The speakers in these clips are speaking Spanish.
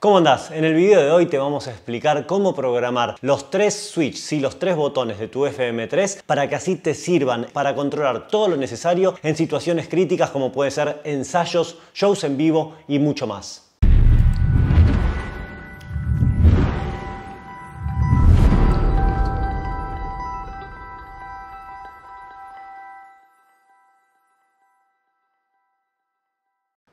¿Cómo andás? En el video de hoy te vamos a explicar cómo programar los tres switches y los tres botones de tu FM3 para que así te sirvan para controlar todo lo necesario en situaciones críticas como puede ser ensayos, shows en vivo y mucho más.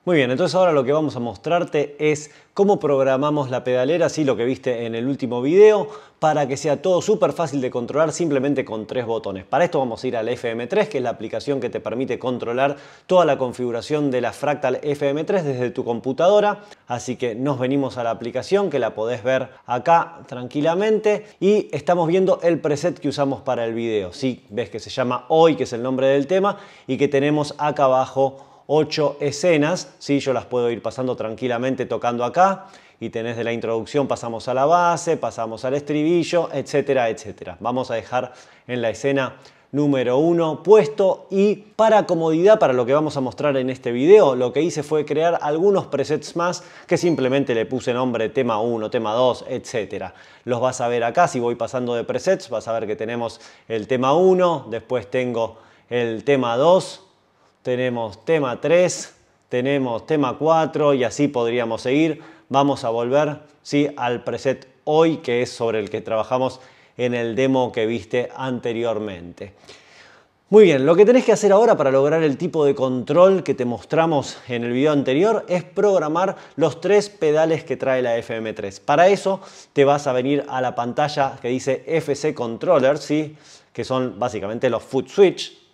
Muy bien, entonces ahora lo que vamos a mostrarte es cómo programamos la pedalera, así lo que viste en el último video, para que sea todo súper fácil de controlar simplemente con tres botones. Para esto vamos a ir al FM3, que es la aplicación que te permite controlar toda la configuración de la Fractal FM3 desde tu computadora. Así que nos venimos a la aplicación, que la podés ver acá tranquilamente, y estamos viendo el preset que usamos para el video. Si ves que se llama Hoy, que es el nombre del tema, y que tenemos acá abajo ocho escenas, si yo las puedo ir pasando tranquilamente tocando acá y tenés de la introducción pasamos a la base, pasamos al estribillo, etcétera, etcétera. Vamos a dejar en la escena número 1 puesto y para comodidad para lo que vamos a mostrar en este video lo que hice fue crear algunos presets más que simplemente le puse nombre tema 1, tema 2, etcétera Los vas a ver acá si voy pasando de presets vas a ver que tenemos el tema 1, después tengo el tema 2, tenemos tema 3, tenemos tema 4 y así podríamos seguir. Vamos a volver ¿sí? al preset hoy, que es sobre el que trabajamos en el demo que viste anteriormente. Muy bien, lo que tenés que hacer ahora para lograr el tipo de control que te mostramos en el video anterior es programar los tres pedales que trae la FM3. Para eso te vas a venir a la pantalla que dice FC Controller, ¿sí? que son básicamente los foot switch,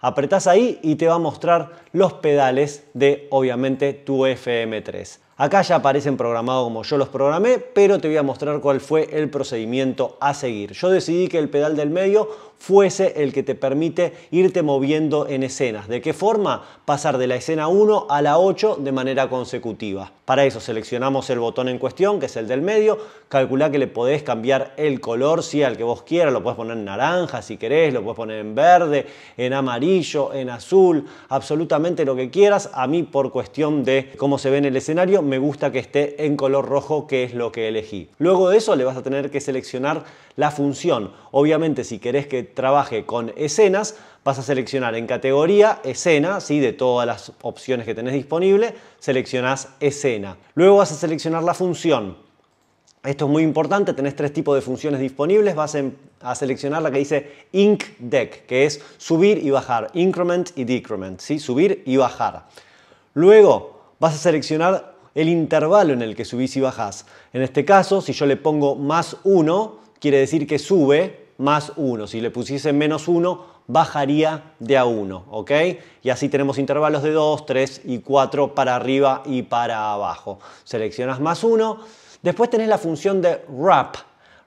Apretás ahí y te va a mostrar los pedales de obviamente tu FM3. Acá ya aparecen programados como yo los programé, pero te voy a mostrar cuál fue el procedimiento a seguir. Yo decidí que el pedal del medio fuese el que te permite irte moviendo en escenas. ¿De qué forma? Pasar de la escena 1 a la 8 de manera consecutiva. Para eso seleccionamos el botón en cuestión, que es el del medio. Calcula que le podés cambiar el color, si al que vos quieras. Lo podés poner en naranja si querés, lo podés poner en verde, en amarillo, en azul, absolutamente lo que quieras. A mí por cuestión de cómo se ve en el escenario me gusta que esté en color rojo, que es lo que elegí. Luego de eso le vas a tener que seleccionar la función. Obviamente si querés que trabaje con escenas, vas a seleccionar en categoría escena, ¿sí? de todas las opciones que tenés disponible, seleccionas escena. Luego vas a seleccionar la función. Esto es muy importante, tenés tres tipos de funciones disponibles, vas a seleccionar la que dice Inc Deck, que es subir y bajar, increment y decrement, ¿sí? subir y bajar. Luego vas a seleccionar el intervalo en el que subís y bajás. En este caso, si yo le pongo más 1, quiere decir que sube más 1. Si le pusiese menos 1, bajaría de a 1, ¿ok? Y así tenemos intervalos de 2, 3 y 4 para arriba y para abajo. Seleccionas más 1. Después tenés la función de wrap.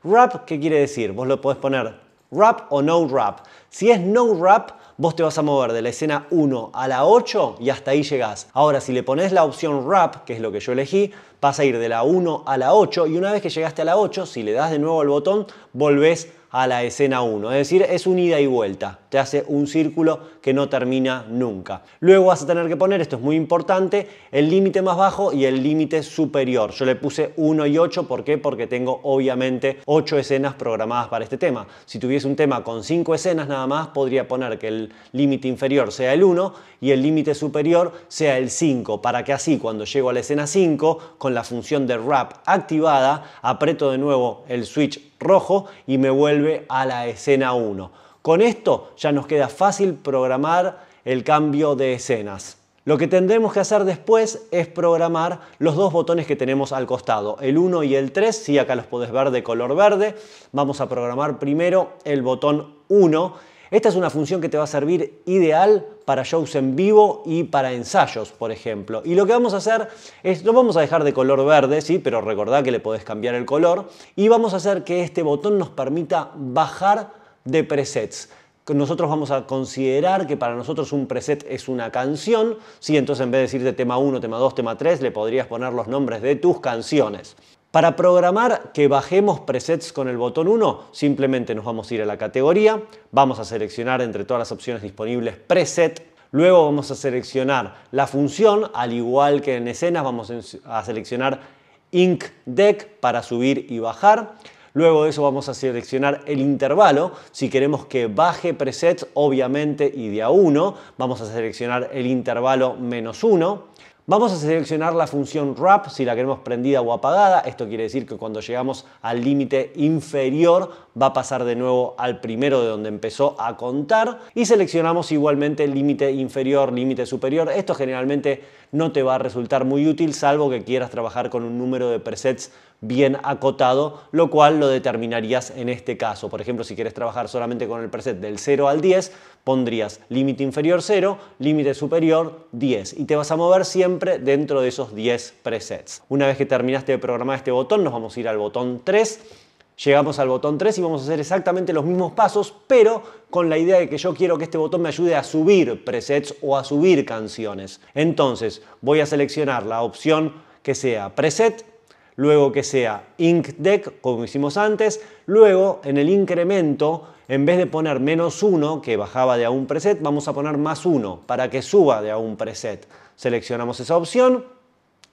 Wrap, ¿qué quiere decir? Vos lo podés poner rap o no rap. Si es no rap, vos te vas a mover de la escena 1 a la 8 y hasta ahí llegás. Ahora, si le pones la opción rap, que es lo que yo elegí, vas a ir de la 1 a la 8 y una vez que llegaste a la 8, si le das de nuevo el botón, volvés a la escena 1. Es decir, es un ida y vuelta. Te hace un círculo que no termina nunca. Luego vas a tener que poner, esto es muy importante, el límite más bajo y el límite superior. Yo le puse 1 y 8. ¿Por qué? Porque tengo obviamente 8 escenas programadas para este tema. Si tuviese un tema con 5 escenas nada más, podría poner que el límite inferior sea el 1 y el límite superior sea el 5. Para que así, cuando llego a la escena 5, con la función de wrap activada, aprieto de nuevo el switch rojo y me vuelve a la escena 1. Con esto ya nos queda fácil programar el cambio de escenas. Lo que tendremos que hacer después es programar los dos botones que tenemos al costado, el 1 y el 3, si acá los podés ver de color verde. Vamos a programar primero el botón 1 esta es una función que te va a servir ideal para shows en vivo y para ensayos, por ejemplo. Y lo que vamos a hacer es, lo vamos a dejar de color verde, sí, pero recordad que le podés cambiar el color. Y vamos a hacer que este botón nos permita bajar de presets nosotros vamos a considerar que para nosotros un preset es una canción, ¿sí? entonces en vez de decirte tema 1, tema 2, tema 3, le podrías poner los nombres de tus canciones. Para programar que bajemos presets con el botón 1, simplemente nos vamos a ir a la categoría, vamos a seleccionar entre todas las opciones disponibles preset, luego vamos a seleccionar la función, al igual que en escenas vamos a seleccionar Ink Deck para subir y bajar. Luego de eso vamos a seleccionar el intervalo. Si queremos que baje presets, obviamente, y de a 1, vamos a seleccionar el intervalo menos 1. Vamos a seleccionar la función wrap si la queremos prendida o apagada. Esto quiere decir que cuando llegamos al límite inferior va a pasar de nuevo al primero de donde empezó a contar. Y seleccionamos igualmente límite inferior, límite superior. Esto generalmente no te va a resultar muy útil salvo que quieras trabajar con un número de presets bien acotado, lo cual lo determinarías en este caso. Por ejemplo, si quieres trabajar solamente con el preset del 0 al 10, pondrías límite inferior 0, límite superior 10 y te vas a mover siempre dentro de esos 10 presets. Una vez que terminaste de programar este botón, nos vamos a ir al botón 3. Llegamos al botón 3 y vamos a hacer exactamente los mismos pasos, pero con la idea de que yo quiero que este botón me ayude a subir presets o a subir canciones. Entonces voy a seleccionar la opción que sea preset luego que sea Deck, como hicimos antes, luego en el incremento, en vez de poner menos 1, que bajaba de a un preset, vamos a poner más 1 para que suba de a un preset. Seleccionamos esa opción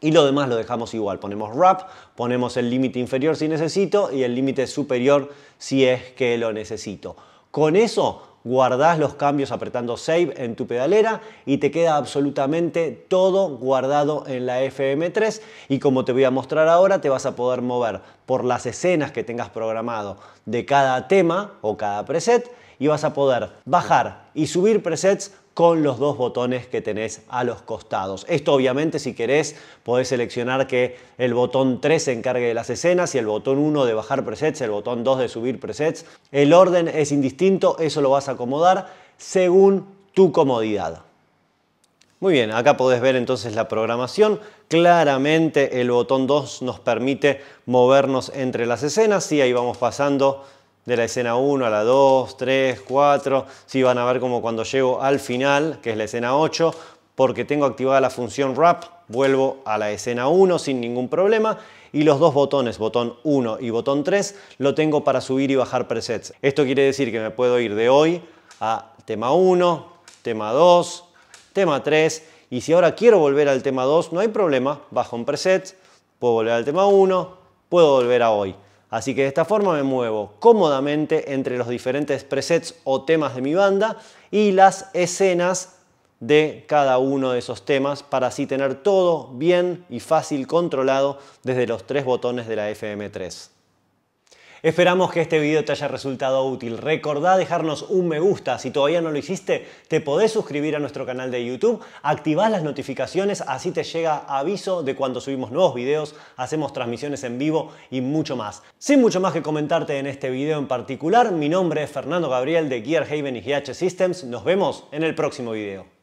y lo demás lo dejamos igual. Ponemos wrap, ponemos el límite inferior si necesito y el límite superior si es que lo necesito. Con eso guardás los cambios apretando Save en tu pedalera y te queda absolutamente todo guardado en la FM3 y como te voy a mostrar ahora te vas a poder mover por las escenas que tengas programado de cada tema o cada preset y vas a poder bajar y subir presets con los dos botones que tenés a los costados. Esto obviamente si querés podés seleccionar que el botón 3 se encargue de las escenas y el botón 1 de bajar presets, el botón 2 de subir presets. El orden es indistinto, eso lo vas a acomodar según tu comodidad. Muy bien, acá podés ver entonces la programación. Claramente el botón 2 nos permite movernos entre las escenas y ahí vamos pasando de la escena 1 a la 2, 3, 4. si van a ver como cuando llego al final, que es la escena 8, porque tengo activada la función wrap, vuelvo a la escena 1 sin ningún problema y los dos botones, botón 1 y botón 3, lo tengo para subir y bajar presets. Esto quiere decir que me puedo ir de hoy a tema 1, tema 2, tema 3 y si ahora quiero volver al tema 2, no hay problema, bajo un preset, puedo volver al tema 1, puedo volver a hoy. Así que de esta forma me muevo cómodamente entre los diferentes presets o temas de mi banda y las escenas de cada uno de esos temas para así tener todo bien y fácil controlado desde los tres botones de la FM3. Esperamos que este video te haya resultado útil. Recordá dejarnos un me gusta. Si todavía no lo hiciste, te podés suscribir a nuestro canal de YouTube, activás las notificaciones, así te llega aviso de cuando subimos nuevos videos, hacemos transmisiones en vivo y mucho más. Sin mucho más que comentarte en este video en particular, mi nombre es Fernando Gabriel de Gearhaven Haven y GH Systems. Nos vemos en el próximo video.